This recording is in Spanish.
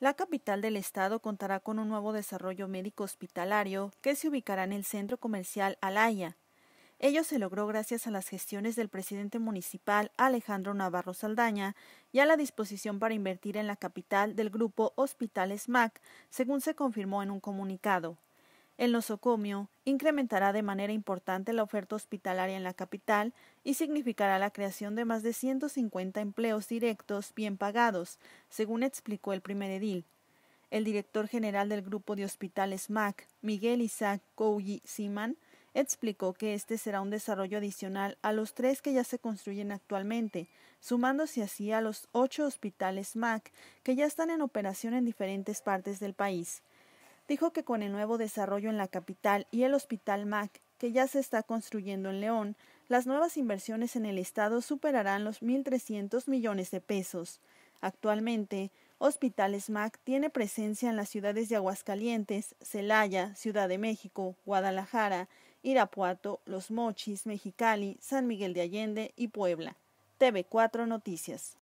La capital del estado contará con un nuevo desarrollo médico hospitalario que se ubicará en el centro comercial Alaya. Ello se logró gracias a las gestiones del presidente municipal Alejandro Navarro Saldaña y a la disposición para invertir en la capital del grupo Hospitales MAC, según se confirmó en un comunicado. El nosocomio incrementará de manera importante la oferta hospitalaria en la capital y significará la creación de más de 150 empleos directos bien pagados, según explicó el primer edil. El director general del grupo de hospitales MAC, Miguel Isaac Kouyi Siman, explicó que este será un desarrollo adicional a los tres que ya se construyen actualmente, sumándose así a los ocho hospitales MAC que ya están en operación en diferentes partes del país dijo que con el nuevo desarrollo en la capital y el Hospital MAC, que ya se está construyendo en León, las nuevas inversiones en el Estado superarán los 1.300 millones de pesos. Actualmente, Hospitales MAC tiene presencia en las ciudades de Aguascalientes, Celaya, Ciudad de México, Guadalajara, Irapuato, Los Mochis, Mexicali, San Miguel de Allende y Puebla. TV4 Noticias.